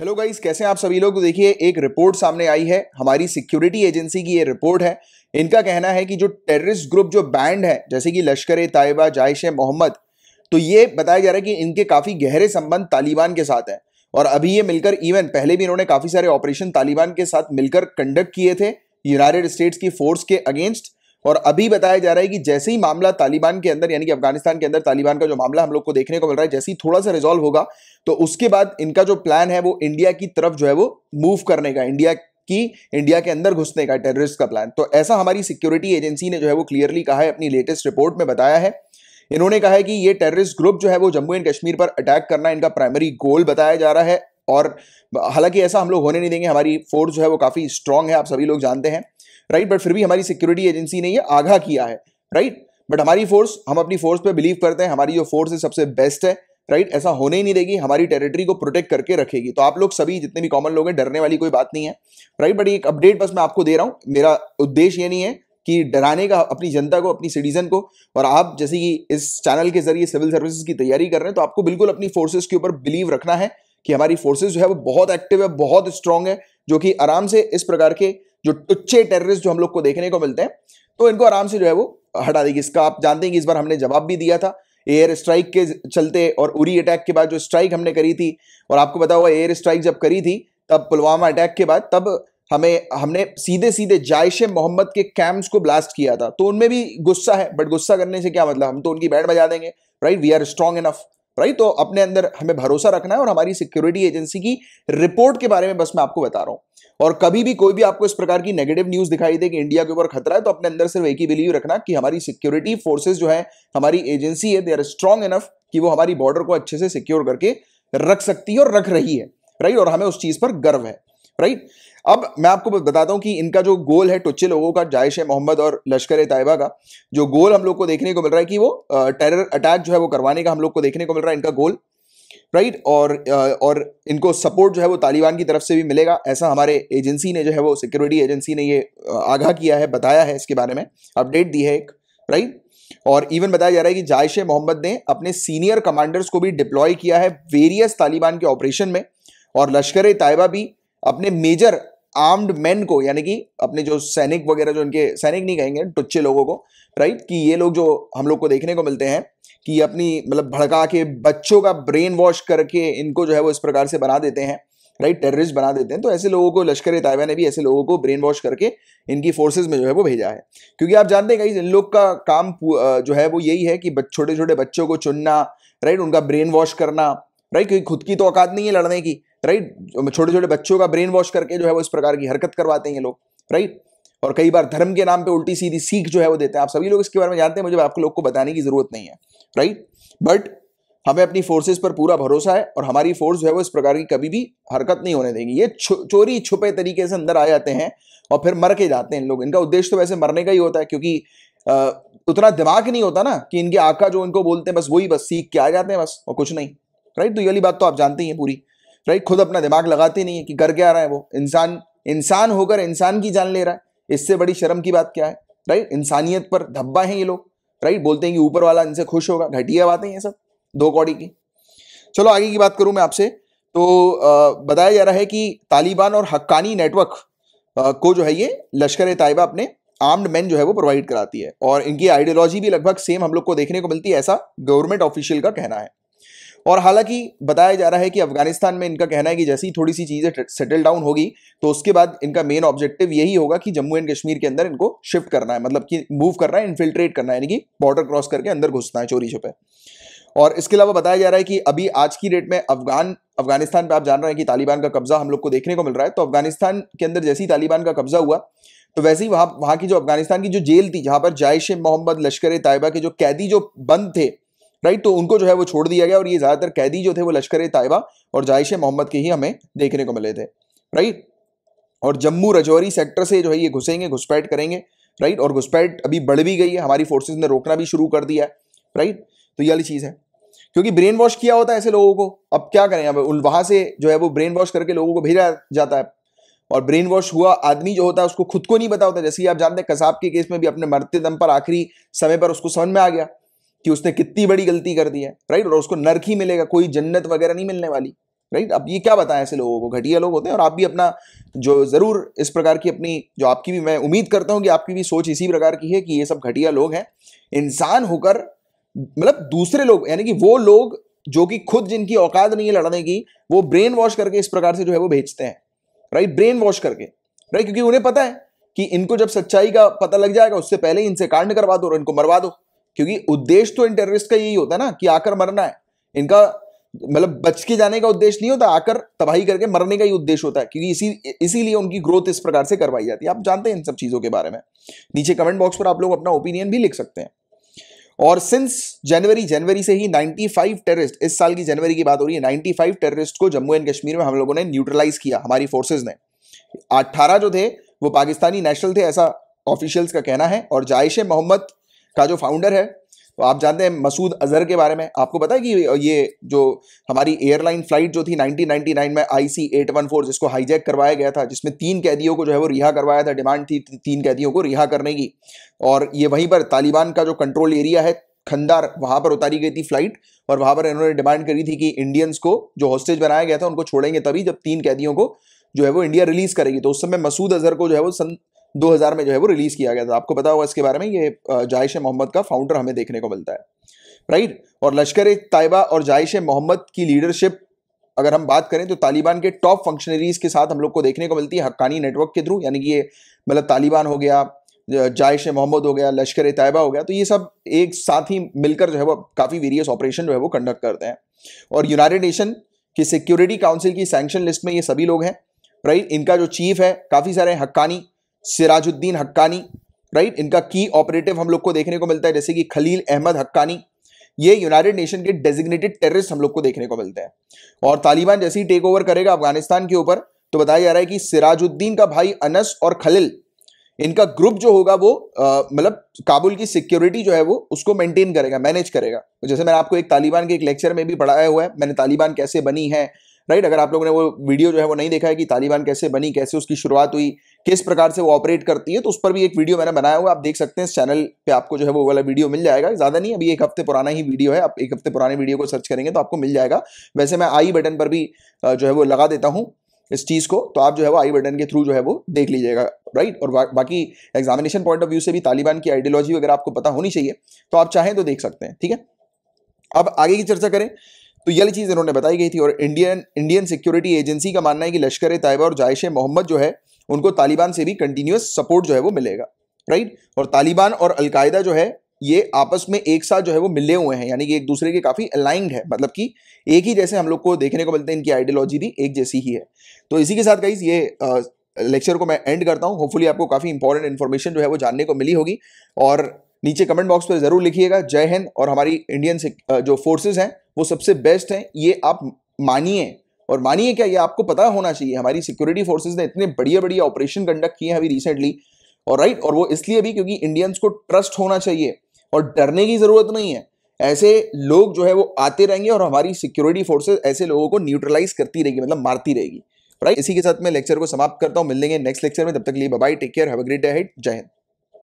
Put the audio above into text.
hello guys कैसे हैं आप सभी लोग देखिए एक रिपोर्ट सामने आई है हमारी सिक्योरिटी एजेंसी की ये रिपोर्ट है इनका कहना है कि जो टेररिस्ट ग्रुप जो बैंड है जैसे कि लश्कर ए ताइबा जायश मोहम्मद तो ये बताया जा रहा है कि इनके काफ़ी गहरे संबंध तालिबान के साथ हैं और अभी ये मिलकर इवन पहले भी इन्होंने काफ़ी सारे ऑपरेशन तालिबान के साथ मिलकर कंडक्ट किए थे यूनाइटेड स्टेट्स की फोर्स के अगेंस्ट और अभी बताया जा रहा है कि जैसे ही मामला तालिबान के अंदर यानी कि अफगानिस्तान के अंदर तालिबान का जो मामला हम लोग को देखने को मिल रहा है जैसे ही थोड़ा सा रिजॉल्व होगा तो उसके बाद इनका जो प्लान है वो इंडिया की तरफ जो है वो मूव करने का इंडिया कि इंडिया के अंदर घुसने का टेररिस्ट का प्लान तो ऐसा हमारी सिक्योरिटी एजेंसी ने जो है वो क्लियरली कहा है अपनी लेटेस्ट रिपोर्ट में बताया है इन्होंने कहा है कि ये टेररिस्ट ग्रुप जो है वो जम्मू एंड कश्मीर पर अटैक करना इनका प्राइमरी गोल बताया जा रहा है और हालांकि ऐसा हम लोग होने नहीं देंगे हमारी फोर्स जो है वो काफ़ी स्ट्रांग है आप सभी लोग जानते हैं राइट बट फिर भी हमारी सिक्योरिटी एजेंसी ने ये आगाह किया है राइट बट हमारी फोर्स हम अपनी फोर्स पे बिलीव करते हैं हमारी जो फोर्स है सबसे बेस्ट है राइट ऐसा होने ही नहीं देगी हमारी टेरिटरी को प्रोटेक्ट करके रखेगी तो आप लोग सभी जितने भी कॉमन लोग हैं डरने वाली कोई बात नहीं है राइट बट एक अपडेट बस मैं आपको दे रहा हूँ मेरा उद्देश्य ये नहीं है कि डराने का अपनी जनता को अपनी सिटीजन को और आप जैसे कि इस चैनल के जरिए सिविल सर्विसेज की तैयारी कर रहे हैं तो आपको बिल्कुल अपनी फोर्सेज के ऊपर बिलीव रखना है कि हमारी फोर्सेज जो है वो बहुत एक्टिव है बहुत स्ट्रांग है जो कि आराम से इस प्रकार के जो टुच्छे टेररिस्ट जो हम लोग को देखने को मिलते हैं तो इनको आराम से जो है वो हटा देगी इसका आप जानते हैं कि इस बार हमने जवाब भी दिया था एयर स्ट्राइक के चलते और उरी अटैक के बाद जो स्ट्राइक हमने करी थी और आपको बता हुआ एयर स्ट्राइक जब करी थी तब पुलवामा अटैक के बाद तब हमें हमने सीधे सीधे जायश मोहम्मद के कैंप्स को ब्लास्ट किया था तो उनमें भी गुस्सा है बट गुस्सा करने से क्या मतलब हम तो उनकी बैठ बजा देंगे right we are strong enough right तो अपने अंदर हमें भरोसा रखना है और हमारी सिक्योरिटी एजेंसी की रिपोर्ट के बारे में बस मैं आपको बता रहा हूं और कभी भी कोई भी आपको इस प्रकार की नेगेटिव न्यूज दिखाई दे कि इंडिया के ऊपर खतरा है तो अपने अंदर सिर्फ एक ही बिलीव रखना कि हमारी सिक्योरिटी फोर्सेज जो है हमारी एजेंसी है दे आर स्ट्रांग इनफ कि वो हमारी बॉर्डर को अच्छे से सिक्योर करके रख सकती है और रख रही है राइट और हमें उस चीज पर गर्व है राइट अब मैं आपको बताता हूँ कि इनका जो गोल है टुच्चे लोगों का जायश मोहम्मद और लश्कर तयबा का जो गोल हम लोग को देखने को मिल रहा है कि वो टेरर अटैक जो है वो करवाने का हम लोग को देखने को मिल रहा है इनका गोल राइट और और इनको सपोर्ट जो है वो तालिबान की तरफ से भी मिलेगा ऐसा हमारे एजेंसी ने जो है वो सिक्योरिटी एजेंसी ने ये आगाह किया है बताया है इसके बारे में अपडेट दी है एक राइट और इवन बताया जा रहा है कि जायश मोहम्मद ने अपने सीनियर कमांडर्स को भी डिप्लॉय किया है वेरियस तालिबान के ऑपरेशन में और लश्कर तयबा भी अपने मेजर आर्म्ड मैन को यानी कि अपने जो सैनिक वगैरह जो इनके सैनिक नहीं कहेंगे टुच्चे लोगों को राइट कि ये लोग जो हम लोग को देखने को मिलते हैं कि अपनी मतलब भड़का के बच्चों का ब्रेन वॉश करके इनको जो है वो इस प्रकार से बना देते हैं राइट टेररिस्ट बना देते हैं तो ऐसे लोगों को लश्कर तायबा ने भी ऐसे लोगों को ब्रेन वॉश करके इनकी फोर्सेज में जो है वो भेजा है क्योंकि आप जानते हैं इन लोग का काम जो है वो यही है कि छोटे छोटे बच्चों को चुनना राइट उनका ब्रेन वॉश करना राइट क्योंकि खुद की तो औकात नहीं है लड़ने की राइट छोटे छोटे बच्चों का ब्रेन वॉश करके जो है वो इस प्रकार की हरकत करवाते हैं ये लोग राइट और कई बार धर्म के नाम पे उल्टी सीधी सीख जो है वो देते हैं आप सभी लोग इसके बारे में जानते हैं मुझे आपको लोग को बताने की जरूरत नहीं है राइट बट हमें अपनी फोर्सेस पर पूरा भरोसा है और हमारी फोर्स जो है वो इस प्रकार की कभी भी हरकत नहीं होने देगी ये छो, चोरी छुपे तरीके से अंदर आ जाते हैं और फिर मर के जाते हैं इन लोग इनका उद्देश्य तो वैसे मरने का ही होता है क्योंकि आ, उतना दिमाग नहीं होता ना कि इनके आका जो इनको बोलते हैं बस वही बस सीख के आ जाते हैं बस और कुछ नहीं राइट तो ये वाली बात तो आप जानते ही हैं पूरी राइट खुद अपना दिमाग लगाते नहीं है कि कर क्या रहा है वो इंसान इंसान होकर इंसान की जान ले रहा है इससे बड़ी शर्म की बात क्या है राइट इंसानियत पर धब्बा है ये लोग राइट बोलते हैं कि ऊपर वाला इनसे खुश होगा घटिया बातें ये सब दो कौड़ी की चलो आगे की बात करूँ मैं आपसे तो बताया जा रहा है कि तालिबान और हक्कानी नेटवर्क को जो है ये लश्कर ए अपने आर्म्ड मैन जो है वो प्रोवाइड कराती है और इनकी आइडियोलॉजी भी लगभग सेम हम लोग को देखने को मिलती है ऐसा गवर्नमेंट ऑफिशियल का कहना है और हालांकि बताया जा रहा है कि अफगानिस्तान में इनका कहना है कि जैसे ही थोड़ी सी चीज़ें सेटल डाउन होगी तो उसके बाद इनका मेन ऑब्जेक्टिव यही होगा कि जम्मू एंड कश्मीर के अंदर इनको शिफ्ट करना है मतलब कि मूव करना है इन्फिल्ट्रेट करना है यानी कि बॉर्डर क्रॉस करके अंदर घुसना है चोरी छुपे और इसके अलावा बताया जा रहा है कि अभी आज की डेट में अफगान अफगानिस्तान पर आप जान रहे हैं कि तालिबान का कब्जा हम लोग को देखने को मिल रहा है तो अफगानिस्तान के अंदर जैसे ही तालिबान का कब्जा हुआ तो वैसे ही वहाँ वहाँ की जो अफगानिस्तान की जो जेल थी जहाँ पर जायश मोहम्मद लश्कर ए तायबा के जो कैदी जो बंद थे राइट तो उनको जो है वो छोड़ दिया गया और ये ज़्यादातर कैदी जो थे वो लश्कर तायबा और जायश मोहम्मद के ही हमें देखने को मिले थे राइट और जम्मू रजौरी सेक्टर से जो है ये घुसेंगे घुसपैठ करेंगे राइट और घुसपैठ अभी बढ़ भी गई है हमारी फोर्सेज ने रोकना भी शुरू कर दिया है राइट तो ये वाली चीज़ है क्योंकि ब्रेन वॉश किया होता है ऐसे लोगों को अब क्या करें अब वहाँ से जो है वो ब्रेन वॉश करके लोगों को भेजा जाता है और ब्रेन वॉश हुआ आदमी जो होता है उसको खुद को नहीं पता होता जैसे आप जानते हैं कसाब के केस में भी अपने मरते दम पर आखिरी समय पर उसको समझ में आ गया कि उसने कितनी बड़ी गलती कर दी है राइट और उसको नर्क ही मिलेगा कोई जन्नत वगैरह नहीं मिलने वाली राइट अब ये क्या बताएं ऐसे लोगों को घटिया लोग होते हैं और आप भी अपना जो ज़रूर इस प्रकार की अपनी जो आपकी भी मैं उम्मीद करता हूँ कि आपकी भी सोच इसी प्रकार की है कि ये सब घटिया लोग हैं इंसान होकर मतलब दूसरे लोग यानी कि वो लोग जो कि खुद जिनकी औकात नहीं है लड़ने की वो ब्रेन वॉश करके इस प्रकार से जो है वो भेजते हैं राइट ब्रेन वॉश करके राइट क्योंकि उन्हें पता है कि इनको जब सच्चाई का पता लग जाएगा उससे पहले ही इनसे कांड करवा दो और इनको मरवा दो क्योंकि उद्देश्य तो इन टेररिस्ट का यही होता है ना कि आकर मरना है इनका मतलब बच के जाने का उद्देश्य नहीं होता आकर तबाही करके मरने का ही उद्देश्य होता है क्योंकि इसी इसीलिए उनकी ग्रोथ इस प्रकार से करवाई जाती है आप जानते हैं इन सब चीज़ों के बारे में नीचे कमेंट बॉक्स पर आप लोग अपना ओपिनियन भी लिख सकते हैं और सिंस जनवरी जनवरी से ही 95 टेररिस्ट इस साल की जनवरी की बात हो रही है 95 टेररिस्ट को जम्मू एंड कश्मीर में हम लोगों ने न्यूट्रलाइज किया हमारी फोर्सेज ने 18 जो थे वो पाकिस्तानी नेशनल थे ऐसा ऑफिशियल्स का कहना है और जायश मोहम्मद का जो फाउंडर है तो आप जानते हैं मसूद अजहर के बारे में आपको पता है कि ये जो हमारी एयरलाइन फ्लाइट जो थी 1999 में I C eight one four जिसको हाईजैक करवाया गया था जिसमें तीन कैदियों को जो है वो रिहा करवाया था डिमांड थी तीन कैदियों को रिहा करने की और ये वहीं पर तालिबान का जो कंट्रोल एरिया है खंदार वहाँ पर उतारी गई थी फ्लाइट और वहाँ पर इन्होंने डिमांड करी थी कि इंडियंस को जो हॉस्टेज बनाया गया था उनको छोड़ेंगे तभी जब तीन कैदियों को जो है वो इंडिया रिलीज़ करेगी तो उस समय मसूद अजहर को जो है वो सन 2000 में जो है वो रिलीज़ किया गया था आपको पता होगा इसके बारे में ये जायश मोहम्मद का फाउंडर हमें देखने को मिलता है राइट और लश्कर तयबा और जायश मोहम्मद की लीडरशिप अगर हम बात करें तो तालिबान के टॉप फंक्शनरीज के साथ हम लोग को देखने को मिलती है हक्कानी नेटवर्क के थ्रू यानी कि ये मतलब तालिबान हो गया जायश मोहम्मद हो गया लश्कर तयबा हो गया तो ये सब एक साथ ही मिलकर जो है वो काफ़ी वेरियस ऑपरेशन जो है वो कंडक्ट करते हैं और यूनाइटेड नेशन की सिक्योरिटी काउंसिल की सैंक्शन लिस्ट में ये सभी लोग हैं राइट इनका जो चीफ है काफ़ी सारे हक्कानी सिराजुद्दीन हक्कानी राइट इनका की ऑपरेटिव हम लोग को देखने को मिलता है जैसे कि खलील अहमद हक्कानी ये यूनाइटेड नेशन के डेजिग्नेटेड टेररिस्ट हम लोग को देखने को मिलते हैं और तालिबान जैसे ही टेक ओवर करेगा अफगानिस्तान के ऊपर तो बताया जा रहा है कि सिराजुद्दीन का भाई अनस और खलील इनका ग्रुप जो होगा वो मतलब काबुल की सिक्योरिटी जो है वो उसको मेंटेन करेगा मैनेज करेगा जैसे मैंने आपको एक तालिबान के एक लेक्चर में भी पढ़ाया हुआ है मैंने तालिबान कैसे बनी है राइट अगर आप लोगों ने वो वीडियो जो है वो नहीं देखा है कि तालिबान कैसे बनी कैसे उसकी शुरुआत हुई किस प्रकार से वो ऑपरेट करती है तो उस पर भी एक वीडियो मैंने बनाया हुआ आप देख सकते हैं इस चैनल पे आपको जो है वो वाला वीडियो मिल जाएगा ज़्यादा नहीं अभी एक हफ्ते पुराना ही वीडियो है आप एक हफ्ते पुराने वीडियो को सर्च करेंगे तो आपको मिल जाएगा वैसे मैं आई बटन पर भी जो है वो लगा देता हूँ इस चीज़ को तो आप जो है वो आई बटन के थ्रू जो है वो देख लीजिएगा राइट और बा, बाकी एग्जामिनेशन पॉइंट ऑफ व्यू से भी तालिबान की आइडियोलॉजी वगैरह आपको पता होनी चाहिए तो आप चाहें तो देख सकते हैं ठीक है अब आगे की चर्चा करें तो ये चीज़ इन्होंने बताई गई थी और इंडियन इंडियन सिक्योरिटी एजेंसी का मानना है कि लश्कर ए तयबा और जायश मोहम्मद जो है उनको तालिबान से भी कंटिन्यूस सपोर्ट जो है वो मिलेगा राइट और तालिबान और अलकायदा जो है ये आपस में एक साथ जो है वो मिले हुए हैं यानी कि एक दूसरे के काफ़ी अलाइंड है मतलब कि एक ही जैसे हम लोग को देखने को मिलते हैं इनकी आइडियोलॉजी भी एक जैसी ही है तो इसी के साथ गाइज ये लेक्चर को मैं एंड करता हूँ होपफुली आपको काफ़ी इंपॉर्टेंट इन्फॉर्मेशन जो है वो जानने को मिली होगी और नीचे कमेंट बॉक्स पर ज़रूर लिखिएगा जय हिंद और हमारी इंडियन जो फोर्सेज हैं वो सबसे बेस्ट हैं ये आप मानिए और मानिए क्या ये आपको पता होना चाहिए हमारी सिक्योरिटी फोर्सेज ने इतने बढ़िया बढ़िया ऑपरेशन कंडक्ट किए हैं अभी रिसेंटली और राइट और वो इसलिए भी क्योंकि इंडियंस को ट्रस्ट होना चाहिए और डरने की ज़रूरत नहीं है ऐसे लोग जो है वो आते रहेंगे और हमारी सिक्योरिटी फोर्सेज ऐसे लोगों को न्यूट्रलाइज करती रहेगी मतलब मारती रहेगी राइट इसी के साथ मैं लेक्चर को समाप्त करता हूँ मिलेंगे नेक्स्ट लेक्चर में तब तक लिए bye take care have a great day हेड जय हिंद